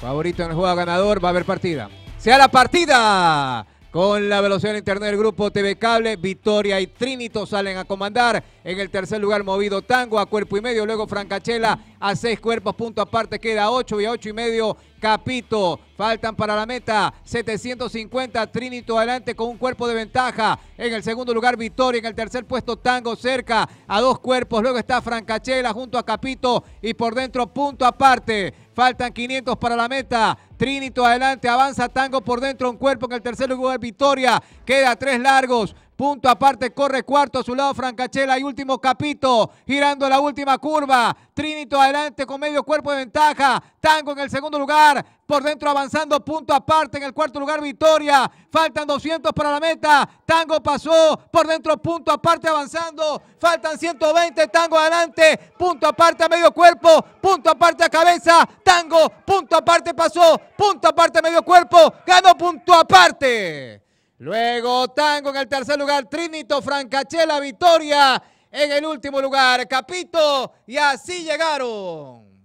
Favorito en el juego ganador, va a haber partida. ¡Se ¡Sea la partida! Con la velocidad de internet del grupo TV Cable, Victoria y Trinito salen a comandar. En el tercer lugar, movido Tango a cuerpo y medio. Luego Francachela a seis cuerpos, punto aparte. Queda ocho y a ocho y medio. Capito, faltan para la meta 750. Trinito adelante con un cuerpo de ventaja. En el segundo lugar, Victoria. En el tercer puesto, Tango cerca a dos cuerpos. Luego está Francachela junto a Capito y por dentro, punto aparte. Faltan 500 para la meta. Trinito adelante, avanza Tango por dentro, un cuerpo en el tercer lugar, Victoria. Queda tres largos. Punto aparte, corre cuarto a su lado Francachela y último Capito, girando la última curva. Trinito adelante con medio cuerpo de ventaja. Tango en el segundo lugar, por dentro avanzando, punto aparte en el cuarto lugar Victoria. Faltan 200 para la meta. Tango pasó, por dentro punto aparte avanzando. Faltan 120, Tango adelante, punto aparte a medio cuerpo, punto aparte a cabeza. Tango, punto aparte pasó, punto aparte a medio cuerpo, ganó punto aparte. Luego Tango en el tercer lugar, Trinito, Francachela, Victoria en el último lugar, Capito, y así llegaron.